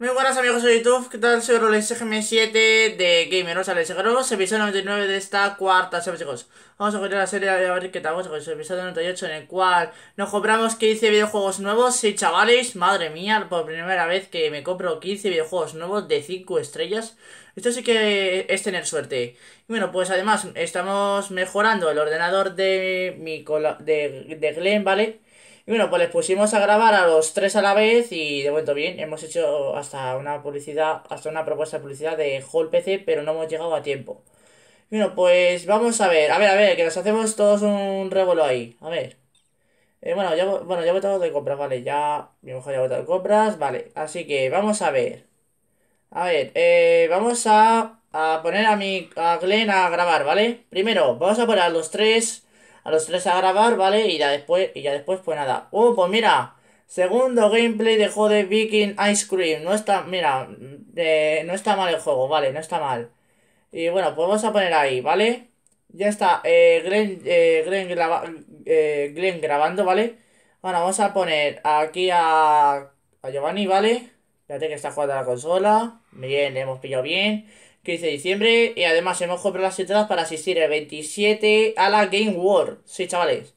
Muy buenas amigos de YouTube, ¿qué tal? Soy Roles GM7 de Gameros, Alex Gross, episodio 99 de esta cuarta semana, chicos. Vamos a continuar la serie a ver qué tal, episodio 98 en el cual nos compramos 15 videojuegos nuevos. Sí, chavales, madre mía, por primera vez que me compro 15 videojuegos nuevos de 5 estrellas. Esto sí que es tener suerte. Y Bueno, pues además estamos mejorando el ordenador de mi de, de Glenn, ¿vale? bueno, pues les pusimos a grabar a los tres a la vez y de momento bien, hemos hecho hasta una publicidad, hasta una propuesta de publicidad de Hall PC, pero no hemos llegado a tiempo. bueno, pues vamos a ver, a ver, a ver, que nos hacemos todos un revuelo ahí, a ver. Eh, bueno, ya, bueno, ya he votado de compras, vale, ya, mi mujer ya ha votado de compras, vale, así que vamos a ver. A ver, eh, vamos a, a poner a mi, a Glenn a grabar, ¿vale? Primero, vamos a poner a los tres a los tres a grabar, ¿vale? Y ya después, y ya después pues nada. ¡Oh, pues mira! Segundo gameplay de juego de Viking Ice Cream. No está, mira, eh, no está mal el juego, ¿vale? No está mal. Y bueno, pues vamos a poner ahí, ¿vale? Ya está, eh, Glenn, eh, eh grabando, ¿vale? Bueno, vamos a poner aquí a, a Giovanni, ¿vale? Fíjate que está jugando a la consola. Bien, le hemos pillado bien. 15 de diciembre. Y eh, además hemos comprado las entradas para asistir el 27 a la Game World Sí, chavales.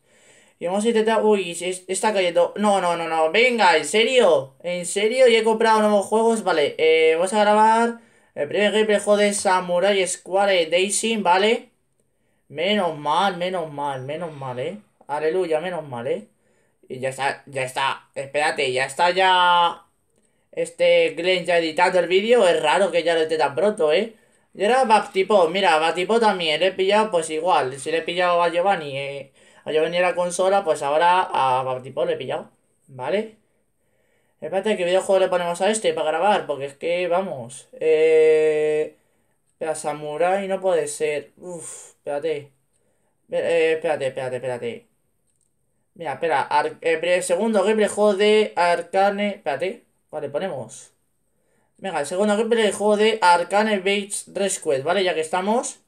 Y hemos intentado... Uy, está cayendo... No, no, no, no. Venga, ¿en serio? ¿En serio? Y he comprado nuevos juegos. Vale, eh, vamos a grabar el primer gameplay de Samurai Square Daisy, ¿vale? Menos mal, menos mal, menos mal, ¿eh? Aleluya, menos mal, ¿eh? Y ya está, ya está. Espérate, ya está ya este Glenn ya editando el vídeo, es raro que ya lo esté tan pronto, ¿eh? Y ahora Baptipo, mira, Baptipo también, le he pillado pues igual, si le he pillado a Giovanni, eh, a Giovanni la consola, pues ahora a Baptipo le he pillado, ¿vale? Espérate, ¿qué videojuego le ponemos a este para grabar? Porque es que, vamos, eh... Espera, Samurai no puede ser, uff, espérate, eh, espérate, espérate, espérate. Mira, espera, eh, segundo gameplay juego de Arcane, espérate. Vale, ponemos. Venga, el segundo que del juego de Arcane Bates Rescue, ¿vale? Ya que estamos.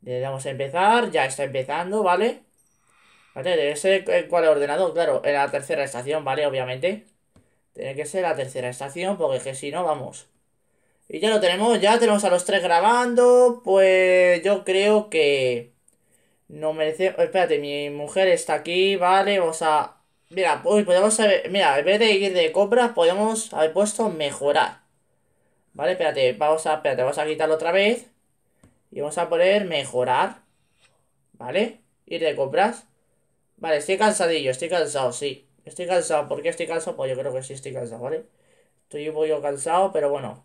Le damos a empezar. Ya está empezando, ¿vale? Vale, debe ser eh, cuál ordenador, claro. En la tercera estación, ¿vale? Obviamente. Tiene que ser la tercera estación, porque que si no, vamos. Y ya lo tenemos, ya tenemos a los tres grabando. Pues yo creo que... No merece... Espérate, mi mujer está aquí, ¿vale? Vamos a Mira, pues podemos haber, mira, en vez de ir de compras, podemos haber puesto mejorar. Vale, espérate, vamos a, espérate, vamos a quitarlo otra vez. Y vamos a poner mejorar. ¿Vale? Ir de compras. Vale, estoy cansadillo, estoy cansado, sí. Estoy cansado, ¿por qué estoy cansado? Pues yo creo que sí estoy cansado, ¿vale? Estoy un poco cansado, pero bueno.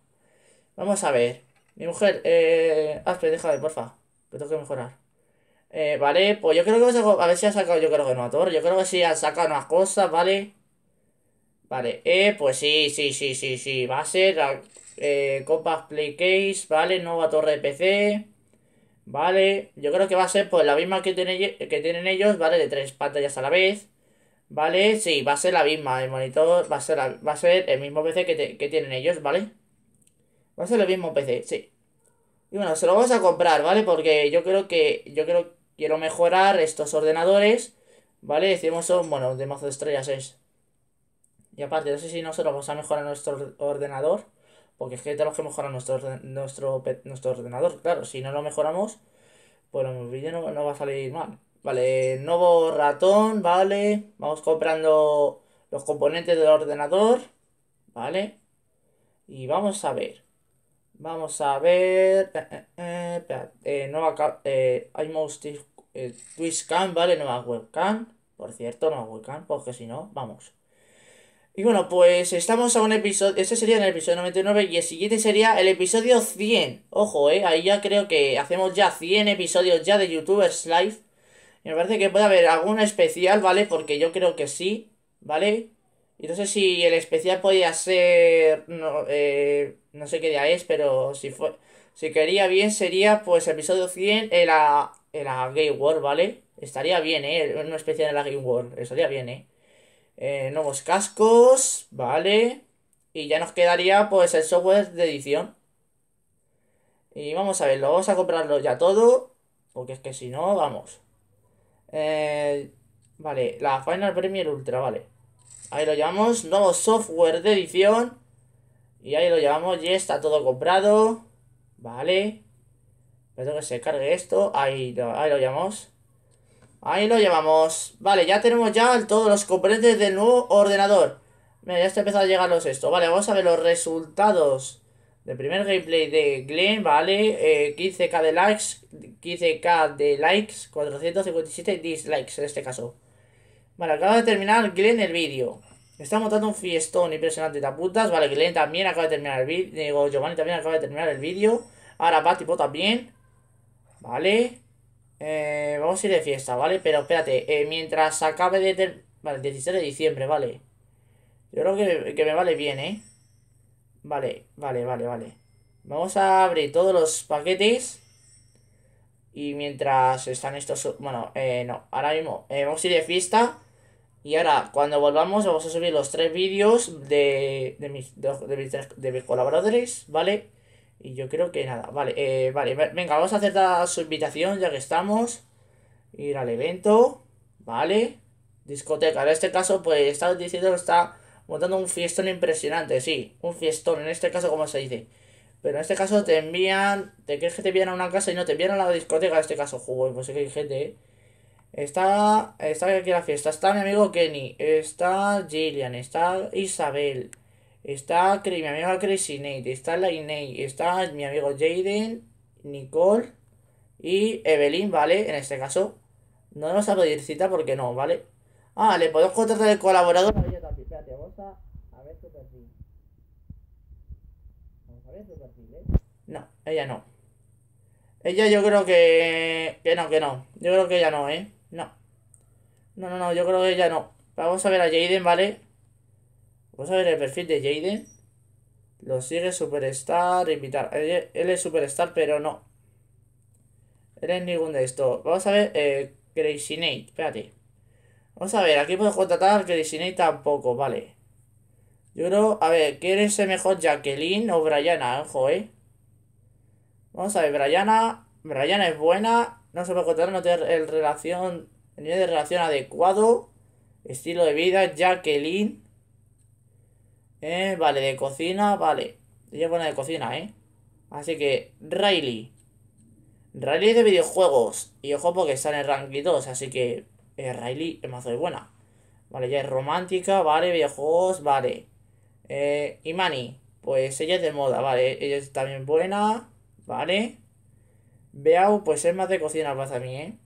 Vamos a ver. Mi mujer, eh... aspe, déjame, porfa. Que tengo que mejorar. Eh, vale, pues yo creo que a, a ver si ha sacado, yo creo que no, a Torre. Yo creo que sí ha sacado unas cosas, ¿vale? Vale, eh, pues sí, sí, sí, sí, sí. Va a ser la, eh, Copas Play Case, ¿vale? Nueva torre de PC. Vale, yo creo que va a ser pues la misma que, tiene, que tienen ellos, ¿vale? De tres pantallas a la vez. ¿Vale? Sí, va a ser la misma. El monitor va a ser, va a ser el mismo PC que, que tienen ellos, ¿vale? Va a ser el mismo PC, sí. Y bueno, se lo vamos a comprar, ¿vale? Porque yo creo que. Yo creo que quiero mejorar estos ordenadores, ¿vale? Decimos son, oh, bueno, de mazo de estrellas es. Y aparte, no sé si nosotros vamos a mejorar nuestro ordenador, porque es que tenemos que mejorar nuestro, nuestro, nuestro ordenador, claro, si no lo mejoramos, pues el vídeo no, va a salir mal. Vale, nuevo ratón, ¿vale? Vamos comprando los componentes del ordenador, ¿vale? Y vamos a ver. Vamos a ver. Eh, eh, eh, eh nueva, hay eh, el Twitchcam, ¿vale? Nueva webcam. Por cierto, nueva webcam, porque si no, vamos. Y bueno, pues estamos a un episodio. Este sería el episodio 99 y el siguiente sería el episodio 100. Ojo, eh. Ahí ya creo que hacemos ya 100 episodios ya de YouTubers Live. Y me parece que puede haber algún especial, ¿vale? Porque yo creo que sí, ¿vale? Y no sé si el especial podía ser. No, eh, no sé qué día es, pero si fue. Si quería bien, sería pues episodio 100, El, la en la Game World, ¿vale? Estaría bien, ¿eh? Una especie de la Game World, estaría bien, ¿eh? ¿eh? Nuevos cascos, ¿vale? Y ya nos quedaría, pues, el software de edición. Y vamos a lo vamos a comprarlo ya todo, porque es que si no, vamos. Eh, vale, la Final Premier Ultra, vale. Ahí lo llevamos, nuevo software de edición. Y ahí lo llevamos, ya está todo comprado. Vale tengo que se cargue esto. Ahí, lo llevamos Ahí lo llevamos. Vale, ya tenemos ya todos los componentes del nuevo ordenador. Mira, ya está empezando a llegarnos esto. Vale, vamos a ver los resultados del primer gameplay de Glenn, ¿vale? 15k eh, de likes, 15k de likes, 457 dislikes en este caso. Vale, acaba de terminar Glenn el vídeo. Está montando un fiestón impresionante de putas. Vale, Glenn también acaba de terminar el vídeo. Digo, Giovanni también acaba de terminar el vídeo. Ahora tipo también. ¿Vale? Eh, vamos a ir de fiesta, ¿vale? Pero espérate, eh, mientras acabe de... Ter... Vale, 16 de diciembre, vale. Yo creo que, me vale bien, ¿eh? Vale, vale, vale, vale. Vamos a abrir todos los paquetes. Y mientras están estos... Bueno, eh, no, ahora mismo eh, vamos a ir de fiesta. Y ahora, cuando volvamos, vamos a subir los tres vídeos de, de, mis, de, de, de mis colaboradores, ¿vale? Y yo creo que nada, vale, eh, vale, venga, vamos a aceptar su invitación ya que estamos. Ir al evento, vale. Discoteca, en este caso, pues está diciendo está montando un fiestón impresionante, sí, un fiestón, en este caso, como se dice. Pero en este caso te envían, te crees que te envían a una casa y no te envían a la discoteca, en este caso, juego, pues es que hay gente, ¿eh? Está, está aquí la fiesta, está mi amigo Kenny, está Jillian, está Isabel, Está mi amigo Crazy y Nate, está está mi amigo Jaden, Nicole y Evelyn, ¿vale? En este caso, no nos ha a pedir cita porque no, ¿vale? Ah, le podemos contratar el colaborador Espérate, a, Vamos a ver ¿eh? No, ella no. Ella yo creo que... Que no, que no. Yo creo que ella no, ¿eh? No. No, no, no, yo creo que ella no. Vamos a ver a Jaden, ¿vale? Vamos a ver el perfil de Jaden. Lo sigue Superstar, invitar. Él, es Superstar, pero no. Él es ningún de estos. Vamos a ver eh, Crazy Nate. Espérate. Vamos a ver, aquí puedo contratar Crazy Nate tampoco, vale. Yo creo, a ver, es ser mejor Jacqueline o Brianna? Ojo, eh. Vamos a ver, Brianna. Brianna es buena. No se puede contratar, no tiene el relación. El nivel de relación adecuado. Estilo de vida, Jacqueline. ¿Eh? vale, de cocina, vale. Ella es buena de cocina, ¿eh? Así que, Riley. Riley de videojuegos. Y ojo porque está en Ranking 2, así que eh, Riley es más de buena. Vale, ella es romántica, vale, videojuegos, vale. Eh, y Imani, pues ella es de moda, vale. Ella es también buena, vale. Beau, pues es más de cocina a mí, ¿eh?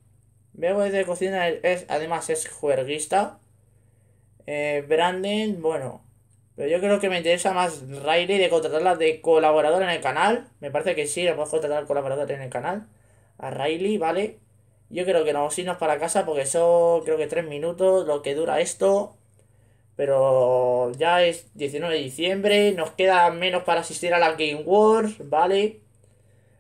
Beau es de cocina, es, además es juerguista. Eh, Branden, bueno, pero yo creo que me interesa más Riley de contratarla de colaborador en el canal. Me parece que sí, la puedo contratar colaborador en el canal. A Riley, ¿vale? Yo creo que nos irnos para casa porque son creo que tres minutos lo que dura esto. Pero ya es 19 de diciembre, nos queda menos para asistir a la Game Wars, ¿vale?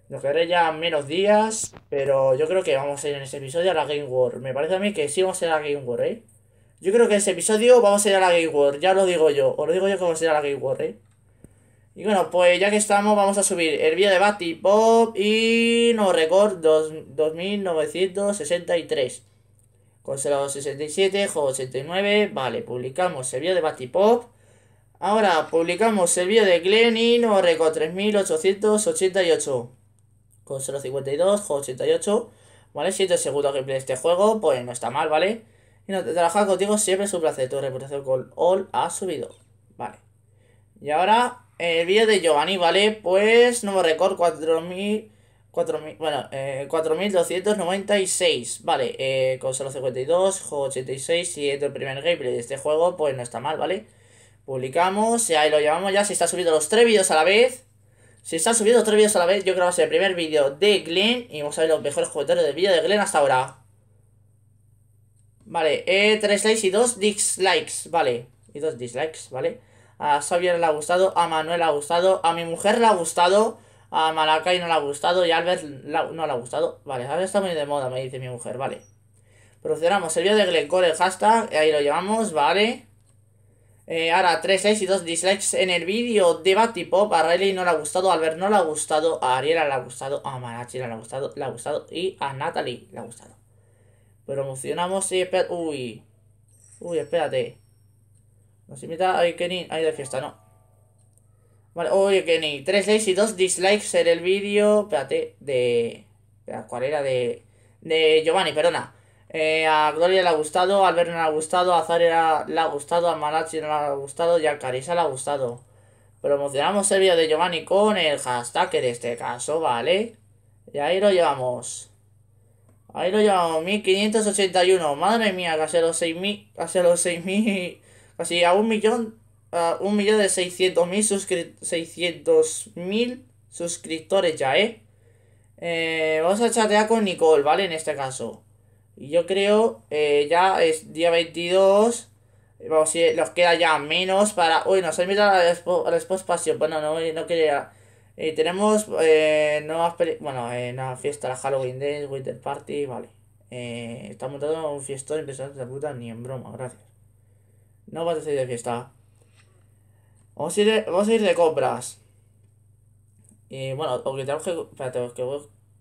Nos quedaré ya menos días, pero yo creo que vamos a ir en ese episodio a la Game War. Me parece a mí que sí vamos a ir a la Game War, ¿eh? Yo creo que en ese episodio vamos a ir a la Game War, ya lo digo yo, os lo digo yo como será la Game War, ¿eh? Y bueno, pues ya que estamos, vamos a subir el vídeo de Batipop Pop y no record 2963. Con 67, juego 89, vale, publicamos el vídeo de Batipop Pop. Ahora publicamos el vídeo de Glenn y no record 3888. Con 052, juego 88. ¿Vale? 7 segundos que de este juego, pues no está mal, ¿vale? Y no, trabajar contigo siempre es un placer. Tu reputación con All ha subido. Vale. Y ahora, el vídeo de Giovanni, ¿vale? Pues, nuevo récord, 4000. bueno, 4296, eh, vale, eh, con solo 52, juego 86 y el primer gameplay de este juego, pues no está mal, ¿vale? Publicamos y ahí lo llevamos ya, si está subiendo los tres vídeos a la vez, si están subiendo tres vídeos a la vez, yo creo que va a ser el primer vídeo de Glenn y vamos a ver los mejores juguetes del vídeo de Glen hasta ahora. Vale, 3 likes y 2 dislikes, vale. Y 2 dislikes, vale. A Xavier le ha gustado, a Manuel le ha gustado, a mi mujer le ha gustado, a Malakai no le ha gustado y a Albert no le ha gustado. Vale, ahora está muy de moda, me dice mi mujer, vale. Procedamos, el vídeo de Glencore, el hashtag, ahí lo llevamos, vale. ahora 3 likes y 2 dislikes en el vídeo de Batipop. A Riley no le ha gustado, a Albert no le ha gustado, a Ariela le ha gustado, a Marachi le ha gustado, le ha gustado y a Natalie le ha gustado. Promocionamos y espera. Uy. Uy, espérate. Nos invita a Kenny. Ahí de fiesta, no. Vale, oye, Kenny. 3 likes y 2 dislikes en el vídeo. Espérate, de. ¿Cuál era? De. De Giovanni, perdona. Eh, a Gloria le ha gustado, a Albert le ha gustado, a Zarya le ha gustado, a Malachi no le ha gustado y a Carisa le ha gustado. Promocionamos el vídeo de Giovanni con el hashtag en este caso, ¿vale? Y ahí lo llevamos. Ahí lo llevamos, 1581. Madre mía, casi a los 6.000, casi a los 6.000, casi a un millón, a un millón de 600.000 suscriptores ya, ¿eh? ¿eh? Vamos a chatear con Nicole, ¿vale? En este caso. Y yo creo, eh, ya es día 22. Vamos, a ver si nos queda ya menos para... Uy, nos ha invitado a la, expo, Bueno, no, no quería... Y eh, tenemos eh, nuevas bueno, eh, nueva fiesta, la Halloween Days, Winter Party, vale. estamos eh, está un fiestón impresionante de puta, ni en broma, gracias. No vas a salir de fiesta. Vamos a ir de, a ir de compras. Y bueno, aunque tenemos que. tenemos que,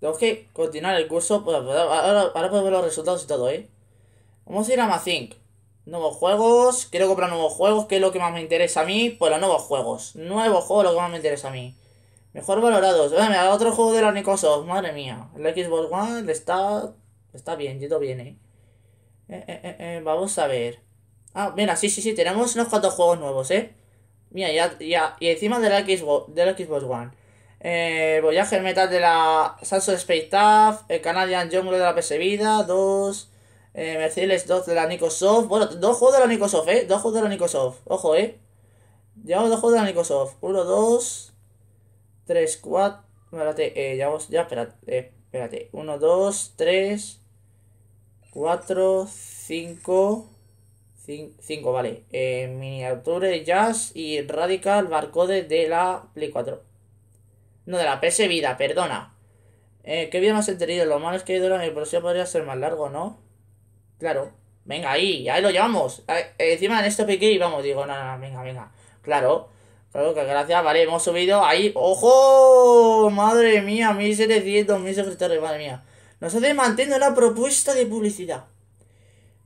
tenemos que continuar el curso. para pues, ahora, podemos ver los resultados y todo, ¿eh? Vamos a ir a Mazinc. Nuevos juegos, quiero comprar nuevos juegos, que es lo que más me interesa a mí. Pues los nuevos juegos. Nuevos juegos, lo que más me interesa a mí. Mejor valorados. venga otro juego de la Nicosoft, madre mía. El Xbox One está, está bien, yendo bien, eh. Eh, eh, ¿eh? eh, Vamos a ver. Ah, mira, sí, sí, sí, tenemos unos cuantos juegos nuevos, ¿eh? Mira, ya, ya, y encima del Xbox, del Xbox One. Eh, Voyager Metal de la Samsung Space tap el Canadian Jungle de la PS Vida, dos... Eh, Mercedes 2 de la Nicosoft. Bueno, dos juegos de la Nicosoft, eh. Dos juegos de la Nicosoft. Ojo, eh. Llevamos dos juegos de la Nicosoft. Uno, dos. 3, 4. Espérate, eh, ya vos, ya, eh, espérate, espérate. 1, 2, 3, 4, 5, 5, vale. Eh, miniature Jazz y Radical Barcode de la Play 4. No, de la PS Vida, perdona. Eh, ¿Qué vida más he tenido? Lo malo es que dura el proceso podría ser más largo, ¿no? Claro. Venga, ahí, ahí lo llevamos. Eh, encima en esto piqué y vamos, digo, nada no, no, venga, venga. Claro. Claro gracias, vale, hemos subido ahí. ¡Ojo! Madre mía, 1700, 1000 suscriptores, madre mía. Nos Nosotros mantener la propuesta de publicidad.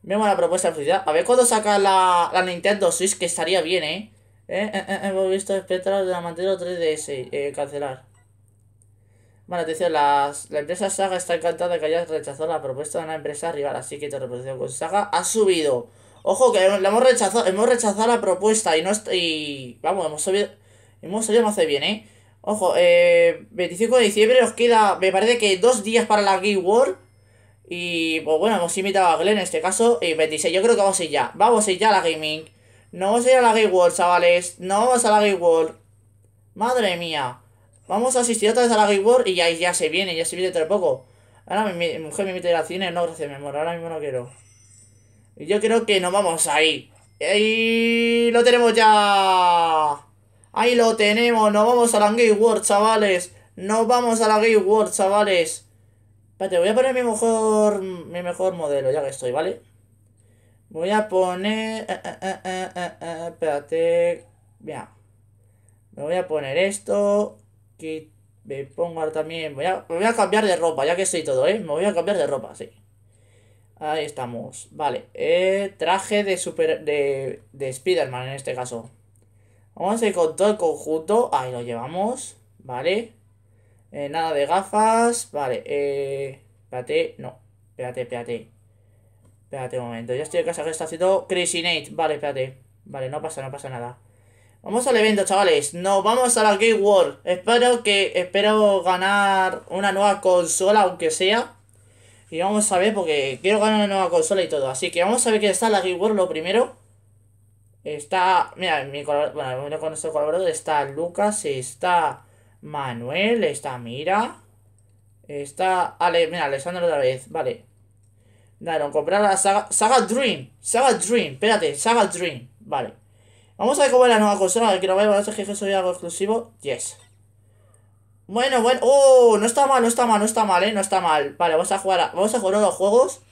Vemos la propuesta de publicidad. A ver cuándo saca la, Nintendo Switch, que estaría bien, ¿eh? ¿Eh? ¿Eh? ¿Eh? hemos visto espectros de la Nintendo 3DS. Eh, cancelar. Bueno, atención, las, la empresa Saga está encantada de que hayas rechazado la propuesta de una empresa rival, así que te reproducción con Saga ha subido. Ojo, que hemos rechazado, hemos rechazado la propuesta y no y vamos, hemos salido, hemos salido más bien, ¿eh? Ojo, eh, 25 de diciembre nos queda, me parece que dos días para la Game War. Y pues bueno, hemos invitado a Glen en este caso. Y 26, yo creo que vamos a ir ya. Vamos a ir ya a la gaming. No vamos a ir a la Game World, chavales. No vamos a la Game World. Madre mía. Vamos a asistir otra vez a la Game War y ya, ya se viene, ya se viene dentro poco. Ahora mi, mujer me invita a ir al cine. No, gracias, mi amor. Ahora mismo no quiero. Y Yo creo que nos vamos ahí. ¡Ahí lo tenemos ya. Ahí lo tenemos. Nos vamos a la Game World, chavales. Nos vamos a la Game World, chavales. Espérate, voy a poner mi mejor, mi mejor modelo, ya que estoy, ¿vale? Voy a poner... Eh, eh, eh, espérate... Mira. Me voy a poner esto. Que me pongo ahora también... Voy me voy a cambiar de ropa, ya que estoy todo, ¿eh? Me voy a cambiar de ropa, sí. Ahí estamos. Vale. Eh, traje de super. de. de Spider-Man en este caso. Vamos a ir con todo el conjunto. Ahí lo llevamos. Vale. Eh, nada de gafas. Vale. Eh, espérate. No. Espérate, espérate. Espérate un momento. Ya estoy en casa que está haciendo Crazy Nate. Vale, espérate. Vale, no pasa, no pasa nada. Vamos al evento, chavales. Nos vamos a la Game World. Espero que. Espero ganar una nueva consola, aunque sea. Y vamos a ver, porque quiero ganar una nueva consola y todo. Así que vamos a ver qué está la World, lo primero. Está, mira, mi bueno, con nuestro colaborador está Lucas, está Manuel, está Mira, está, Ale, mira, Alexander otra vez, vale. Daron, comprar la saga, saga Dream, Saga Dream, espérate, Saga Dream, vale. Vamos a ver cómo es la nueva consola, que no vaya a que soy algo exclusivo, yes. Bueno, bueno. Oh, no está mal, no está mal, no está mal, eh. No está mal. Vale, vamos a jugar a, vamos a jugar a los juegos.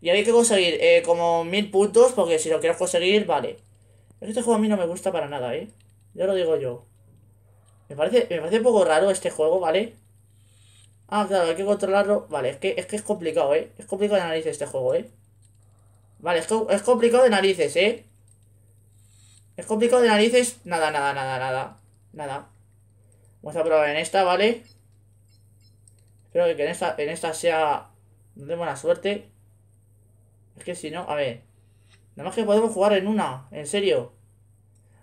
Y hay que conseguir eh, como mil puntos. Porque si lo quieres conseguir, vale. Este juego a mí no me gusta para nada, eh. Ya lo digo yo. Me parece, me parece un poco raro este juego, ¿vale? Ah, claro, hay que controlarlo. Vale, es que es, que es complicado, eh. Es complicado de narices este juego, eh. Vale, es, es complicado de narices, eh. Es complicado de narices. Nada, nada, nada, nada. Nada. Vamos a probar en esta, ¿vale? Espero que en esta, en esta sea de buena suerte. Es que si no, a ver. Nada más que podemos jugar en una, en serio.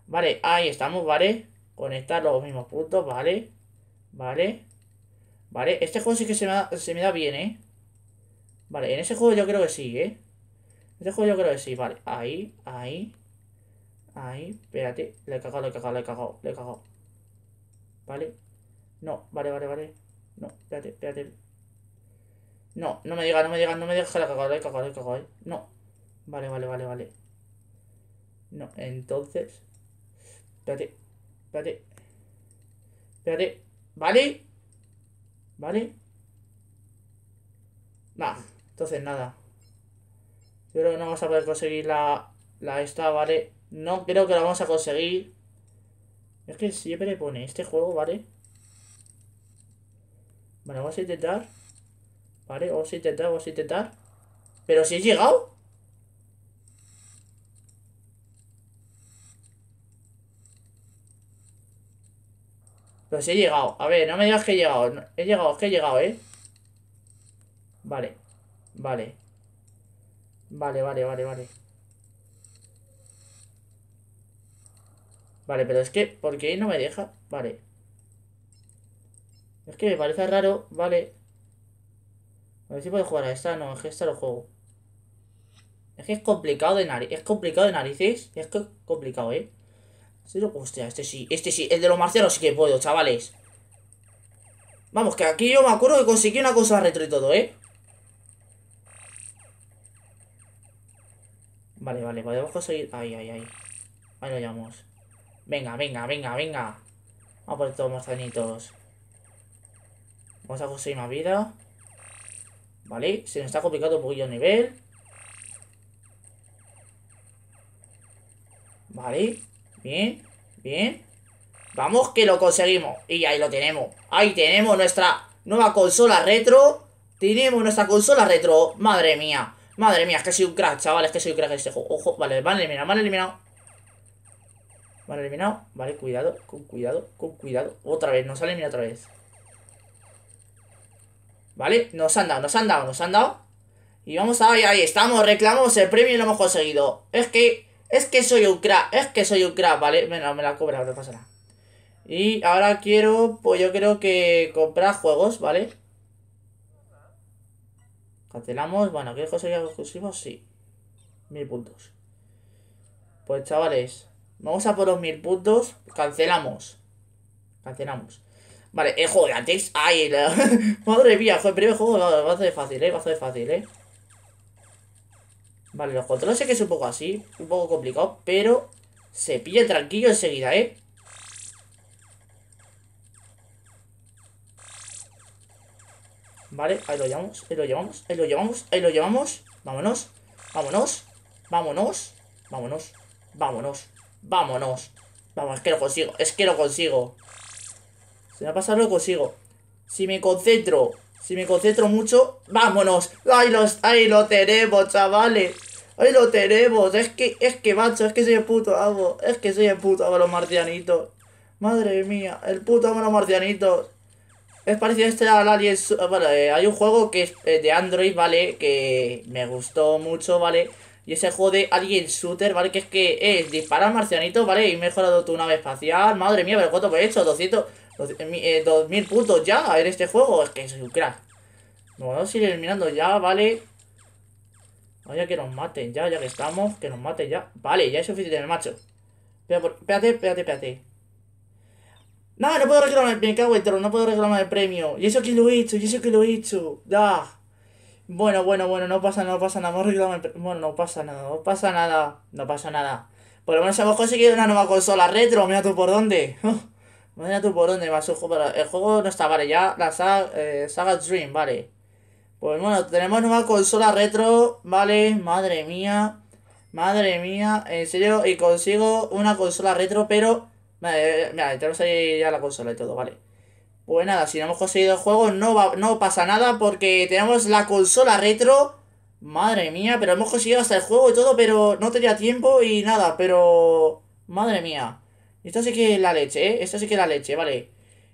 Vale, ahí estamos, ¿vale? Conectar los mismos puntos, ¿vale? Vale. Vale, este juego sí que se me, da, se me da bien, ¿eh? Vale, en ese juego yo creo que sí, ¿eh? En ese juego yo creo que sí, vale. Ahí, ahí. Ahí, espérate. Le he cagado, le he cagado, le he cagado, le he cagado. ¿Vale? No, vale, vale, vale. No, espérate, espérate. No, no me diga, no me diga, no me deja la cagada, la eh, cagada, la eh, cagada. Eh. No. Vale, vale, vale, vale. No, entonces. Espérate, espérate. Espérate. ¿Vale? ¿Vale? Va, entonces nada. creo que no vamos a poder conseguir la, la esta, ¿vale? No creo que la vamos a conseguir. Es que siempre pone este juego, ¿vale? Vale, vamos a intentar. Vale, vamos a intentar, vamos a intentar. Pero si he llegado. Pero si he llegado. A ver, no me digas que he llegado. he llegado, que he llegado, ¿eh? Vale. Vale. Vale, vale, vale, vale. Vale, pero es que, ¿por qué no me deja? Vale. Es que me parece raro, vale. A ver si puedo jugar a esta, no, es que esta lo juego. Es que es complicado de nariz, es complicado de narices, es que es complicado, ¿eh? Hostia, este sí, este sí, el de los marcianos sí que puedo, chavales. Vamos, que aquí yo me acuerdo que conseguí una cosa retro y todo, ¿eh? Vale, vale, podemos conseguir... Ahí, ahí, ahí. Ahí lo llamamos. Venga, venga, venga, venga. Vamos a poner todos los manzanitos. Vamos a conseguir más vida. Vale, se nos está complicando un poquillo el nivel. Vale, bien, bien. Vamos que lo conseguimos. Y ahí lo tenemos. Ahí tenemos nuestra nueva consola retro. Tenemos nuestra consola retro. Madre mía. Madre mía, es que soy un crack, chavales, Es que soy un crack este juego. Ojo, vale, eliminar, eliminado, han eliminado. Vale, eliminado. Vale, cuidado, con cuidado, con cuidado. Otra vez, no sale ni otra vez. Vale, nos han dado, nos han dado, nos han dado. Y vamos a... Ahí, estamos, reclamamos el premio y lo hemos conseguido. Es que... Es que soy un crack, es que soy un crack, ¿vale? Bueno, me la cobra, no pasa nada. Y ahora quiero... Pues yo creo que comprar juegos, ¿vale? Cancelamos. Bueno, ¿qué conseguir exclusivo? Sí. Mil puntos. Pues chavales... Vamos a por los mil puntos. Cancelamos. Cancelamos. Vale, eh, joder, antes. Ay, madre mía, el primer juego. Va a ser fácil, eh. Va a ser fácil, eh. Vale, los controles sé que es un poco así. Un poco complicado, pero se pilla tranquilo enseguida, eh. Vale, ahí lo llevamos, ahí lo llevamos, ahí lo llevamos, ahí lo llevamos. Vámonos, vámonos, vámonos, vámonos, vámonos. Vámonos. Vamos, es que lo consigo. Es que lo consigo. Se me ha pasado lo consigo. Si me concentro. Si me concentro mucho. ¡Vámonos! ¡Ahí, los, ahí lo tenemos, chavales! ¡Ahí lo tenemos! Es que, es que, macho, es que soy el puto amo. Es que soy el puto amo los marcianitos. Madre mía, el puto amo los marcianitos. Es parecido a este al Alien... vale hay un juego que es eh, de Android, ¿vale? Que me gustó mucho, ¿vale? vale y ese juego de Alien Shooter, ¿vale? Que es que es disparar marcianito, ¿vale? Y mejorado tu nave espacial. Madre mía, pero ¿cuánto he hecho? 200, 2000 eh, eh, puntos ya en este juego. Es que soy un crack. vamos a ir eliminando ya, ¿vale? Vaya que nos maten ya, ya que estamos. Que nos maten ya. Vale, ya es suficiente el macho. Espérate, espérate, espérate. No, no puedo reclamar, me cago en no puedo reclamar el premio. Y eso que lo he hecho, y eso que lo he hecho. Da. Bueno, bueno, bueno, no pasa nada, no pasa nada. Bueno, no pasa nada, no pasa nada, no pasa nada. Por lo menos hemos conseguido una nueva consola retro, mira tú por dónde. mira tú por dónde, más El juego no está, vale, ya la eh, saga, Dream, vale. Pues bueno, tenemos nueva consola retro, vale, madre mía. Madre mía, en serio, y consigo una consola retro, pero... Eh, mira, tenemos ahí ya la consola y todo, vale. Pues nada, si no hemos conseguido el juego, no, no pasa nada porque tenemos la consola retro. Madre mía, pero hemos conseguido hasta el juego y todo, pero no tenía tiempo y nada, pero... Madre mía. Esta sí que es la leche, ¿eh? Esta sí que es la leche, vale.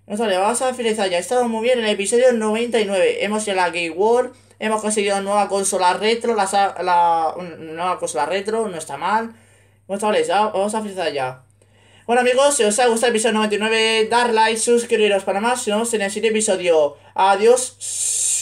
vamos a finalizar ya. He estado muy bien en el episodio 99. Hemos ido a la Game World, hemos conseguido nueva consola retro, la, la, una mm, nueva consola retro, no está mal. Bueno, chavales, vamos a finalizar ya. Bueno amigos, si os ha gustado el episodio 99, dar like, suscribiros para más. Nos vemos en el siguiente episodio. Adiós.